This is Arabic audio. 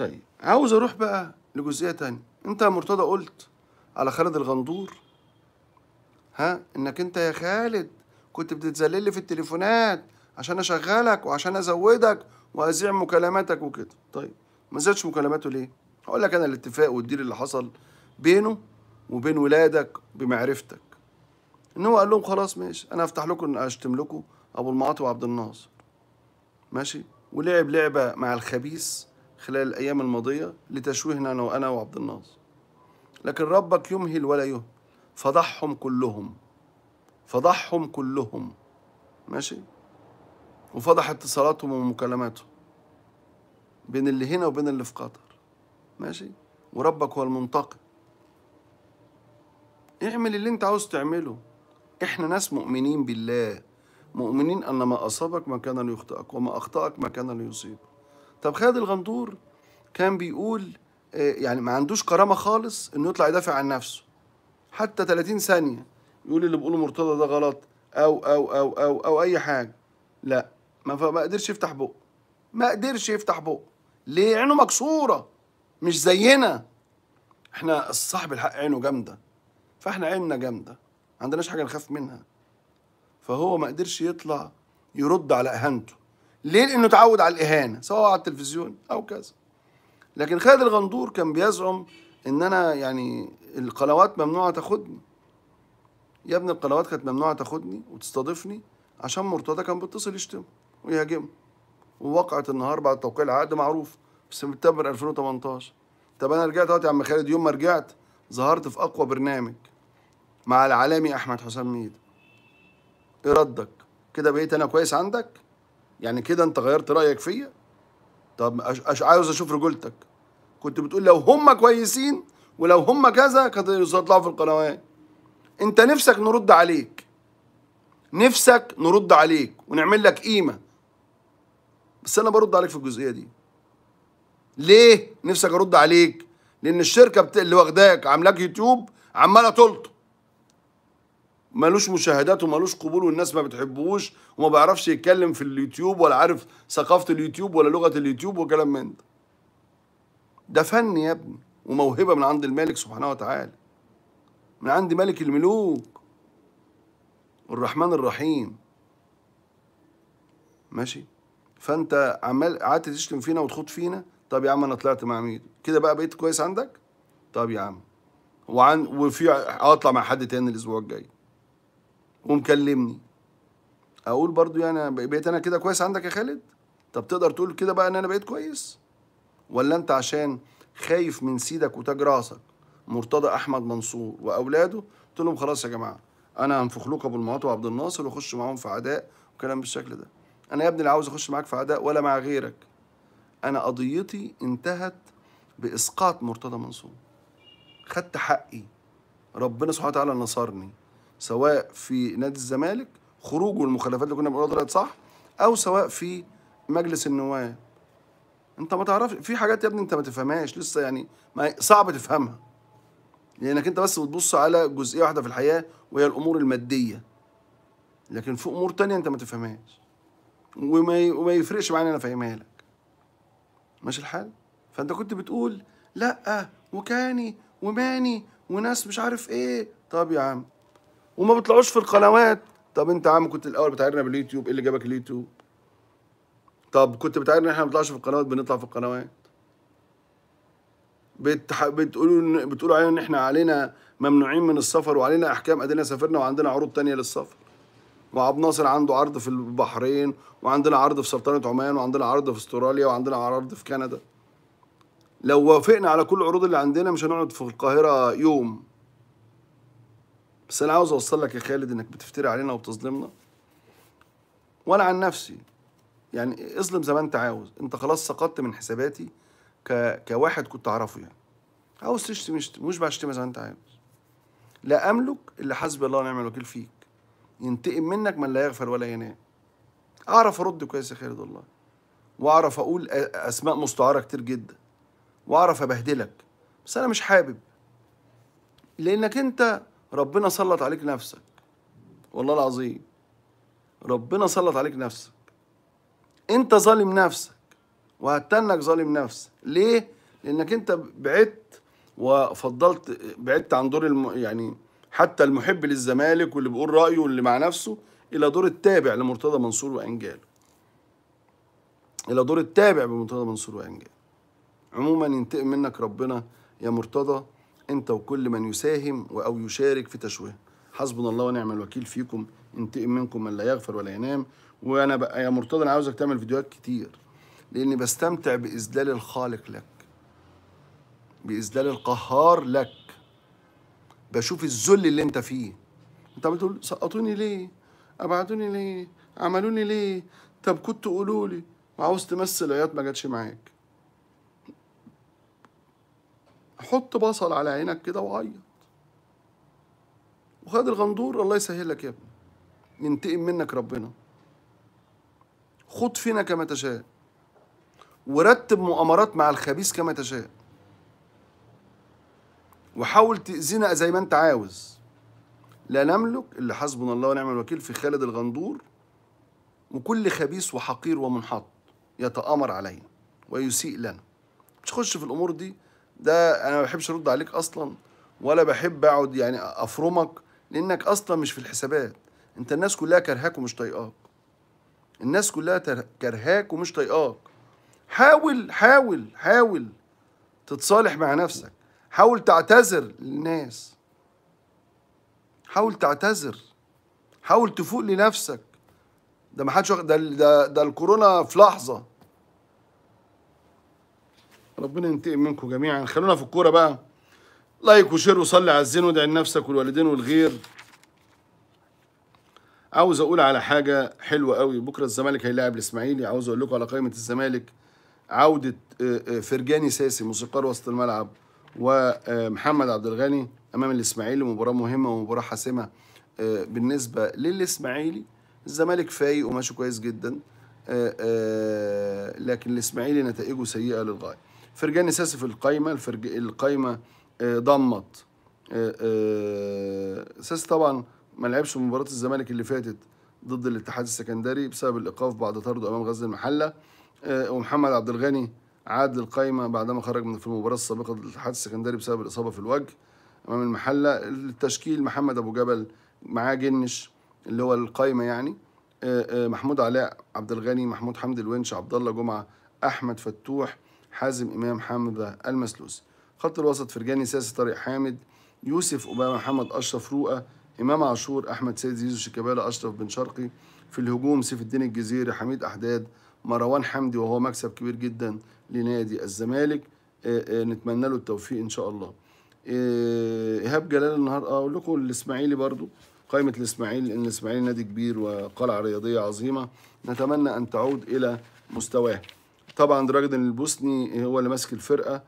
طيب عاوز اروح بقى لجزئيه تانية انت يا مرتضى قلت على خالد الغندور ها انك انت يا خالد كنت بتتذلل لي في التليفونات عشان اشغلك وعشان ازودك واذيع مكالماتك وكده طيب ما زادش مكالماته ليه هقول لك انا الاتفاق والدير اللي حصل بينه وبين ولادك بمعرفتك ان هو قال لهم خلاص ماشي انا هفتح لكم اشتم لكم ابو المعاطي وعبد الناصر ماشي ولعب لعبه مع الخبيث خلال الأيام الماضية لتشويهنا أنا وأنا وعبد الناصر لكن ربك يمهل ولا يهمل فضحهم كلهم فضحهم كلهم ماشي وفضح اتصالاتهم ومكالماتهم بين اللي هنا وبين اللي في قطر ماشي وربك هو المنتقم اعمل اللي انت عاوز تعمله احنا ناس مؤمنين بالله مؤمنين ان ما اصابك ما كان ليخطئك وما اخطاك ما كان ليصيبك طب خالد الغندور كان بيقول آه، يعني ما عندوش كرامه خالص انه يطلع يدافع عن نفسه حتى 30 ثانيه يقول اللي بيقوله مرتضى ده غلط أو, او او او او اي حاجه لا ما قدرش يفتح بقه ما قدرش يفتح بقه ليه عينه مكسوره مش زينا احنا الصاحب الحق عينه جامده فاحنا عيننا جامده ما عندناش حاجه نخاف منها فهو ما قدرش يطلع يرد على اهانته ليه؟ لأنه تعود على الإهانة سواء على التلفزيون أو كذا لكن خالد الغندور كان بيزعم إن أنا يعني القنوات ممنوعة تاخدني يا ابني القنوات كانت ممنوعة تاخدني وتستضيفني عشان مرتضى كان بيتصل يشتمه ويهاجمه ووقعت النهار بعد توقيع العقد معروف في سبتمبر 2018 طب انا رجعت دلوقتي يا عم خالد يوم ما رجعت ظهرت في اقوى برنامج مع العالمي احمد حسام ميد ايه ردك كده بقيت انا كويس عندك يعني كده انت غيرت رايك فيا طب أش عاوز اشوف رجولتك كنت بتقول لو هم كويسين ولو هم كذا كانوا يطلعوا في القنوات انت نفسك نرد عليك نفسك نرد عليك ونعمل لك قيمه بس انا برد عليك في الجزئيه دي ليه نفسك ارد عليك لان الشركه بت... اللي واخداك عاملاك يوتيوب عماله تلطم ملوش مشاهدات وملوش قبول والناس ما بتحبوش وما بيعرفش يتكلم في اليوتيوب ولا عارف ثقافه اليوتيوب ولا لغه اليوتيوب وكلام من ده ده فن يا ابني وموهبه من عند الملك سبحانه وتعالى من عند ملك الملوك الرحمن الرحيم ماشي فانت عمال قعدت تشتم فينا وتخوض فينا طب يا عم انا طلعت مع مين كده بقى بقيت كويس عندك طب يا عم وعن وفي اطلع مع حد تاني الاسبوع الجاي ومكلمني اقول برضو يعني بقيت انا كده كويس عندك يا خالد طب تقدر تقول كده بقى ان انا بقيت كويس ولا انت عشان خايف من سيدك وتاج راسك مرتضى احمد منصور واولاده قلت لهم خلاص يا جماعه انا هنفخ لكم ابو المعاط وعبد الناصر واخش معاهم في عداء وكلام بالشكل ده انا يا ابني لا عاوز اخش معاك في عداء ولا مع غيرك انا قضيتي انتهت باسقاط مرتضى منصور خدت حقي ربنا سبحانه وتعالى نصرني سواء في نادي الزمالك خروجه المخالفات اللي كنا بنقولها دلوقتي صح او سواء في مجلس النواب انت ما تعرفش في حاجات يا ابني انت ما تفهمهاش لسه يعني ما صعب تفهمها لانك انت بس بتبص على جزئيه واحده في الحياه وهي الامور الماديه لكن في امور تانية انت ما تفهمهاش وما وما يفرقش معايا انا فاهمها لك ماشي الحال فانت كنت بتقول لا وكاني وماني وناس مش عارف ايه طب يا عم وما بيطلعوش في القنوات طب انت يا عم كنت الاول بتعيرنا باليوتيوب ايه اللي جابك اليوتيوب طب كنت بتعيرنا احنا ما بنطلعش في القنوات بنطلع في القنوات بتح... بتقولوا بتقولوا علينا ان احنا علينا ممنوعين من السفر وعلينا احكام ادينا سافرنا وعندنا عروض تانية للسفر وعبد ناصر عنده عرض في البحرين وعندنا عرض في سلطنه عمان وعندنا عرض في استراليا وعندنا عرض في كندا لو وافقنا على كل العروض اللي عندنا مش هنقعد في القاهره يوم بس انا عاوز اوصل لك يا خالد انك بتفتري علينا وبتظلمنا وانا عن نفسي يعني اظلم زي ما انت عاوز انت خلاص سقطت من حساباتي ك... كواحد كنت اعرفه يعني عاوز تشتم اشتم مش بشتم زي ما انت عاوز لا املك الا حسبي الله ونعم الوكيل فيك ينتقم منك من لا يغفل ولا ينام اعرف ارد كويس يا خالد والله واعرف اقول اسماء مستعاره كتير جدا واعرف ابهدلك بس انا مش حابب لانك انت ربنا سلط عليك نفسك والله العظيم ربنا سلط عليك نفسك انت ظالم نفسك وهتنك ظالم نفسك ليه لانك انت بعدت وفضلت بعدت عن دور الم... يعني حتى المحب للزمالك واللي بيقول رايه واللي مع نفسه الى دور التابع لمرتضى منصور وانجاله الى دور التابع بمرتضى منصور وانجاله عموما ينتقم منك ربنا يا مرتضى انت وكل من يساهم او يشارك في تشويه حسبنا الله ونعم الوكيل فيكم انتقم منكم من لا يغفر ولا ينام وانا بقى يا مرتضى انا عاوزك تعمل فيديوهات كتير لاني بستمتع باذلال الخالق لك باذلال القهار لك بشوف الذل اللي انت فيه انت بتقول سقطوني ليه ابعدوني ليه عملوني ليه طب كنت قولوا لي وعاوز تمثل عياط ما جاتش معاك حط بصل على عينك كده وعيط وخد الغندور الله يسهل لك يا ابني ينتقم منك ربنا خد فينا كما تشاء ورتب مؤامرات مع الخبيث كما تشاء وحاول تأذينا زي ما انت عاوز لا نملك إلا حسبنا الله ونعم الوكيل في خالد الغندور وكل خبيث وحقير ومنحط يتآمر علينا ويسيء لنا مش تخش في الأمور دي ده انا ما بحبش ارد عليك اصلا ولا بحب اقعد يعني افرمك لانك اصلا مش في الحسابات انت الناس كلها كرهاك ومش طايقاك الناس كلها كرهاك ومش طايقاك حاول حاول حاول تتصالح مع نفسك حاول تعتذر للناس حاول تعتذر حاول تفوق لنفسك ده ما حدش ده ده ده الكورونا في لحظه ربنا ينتقم منكم جميعا خلونا في الكوره بقى لايك وشير وصلي على الزين وادعي لنفسك والوالدين والغير عاوز اقول على حاجه حلوه قوي بكره الزمالك هيلاعب الاسماعيلي عاوز اقول لكم على قائمه الزمالك عوده آه، آه، فرجاني ساسي موسيقار وسط الملعب ومحمد عبد الغني امام الاسماعيلي مباراه مهمه ومباراه حاسمه آه، بالنسبه للاسماعيلي الزمالك فايق وماشي كويس جدا آه، آه، لكن الإسماعيلي نتائجه سيئة للغاية فرجان ساسي في القايمة الفرج... القايمة آه، ضمت ساسي طبعا ما لعبش مباراة الزمالك اللي فاتت ضد الاتحاد السكندري بسبب الإيقاف بعد طرده أمام غزل المحلة ومحمد عبد الغني عاد للقايمة بعدما خرج من في المباراة السابقة ضد الاتحاد السكندري بسبب الإصابة في الوجه أمام المحلة التشكيل محمد أبو جبل معاه جنش اللي هو القايمة يعني آه، آه، محمود علاء عبد الغني محمود حمد الونش عبد الله جمعه احمد فتوح حازم امام حمده المسلوسي خط الوسط فرجاني ساسي طارق حامد يوسف اوباما محمد أشرف روقة إمام عاشور أحمد سيد زيزو شيكابالا أشرف بن شرقي في الهجوم سيف الدين الجزيري حميد أحداد مروان حمدي وهو مكسب كبير جدا لنادي الزمالك آه، نتمنى له التوفيق إن شاء الله إيهاب جلال النهارده أقول لكم الإسماعيلي برضو قائمة الإسماعيلي لأن الإسماعيلي نادي كبير وقلعة رياضية عظيمة نتمنى أن تعود إلى مستواه طبعا دراجدن البوسني هو اللي ماسك الفرقة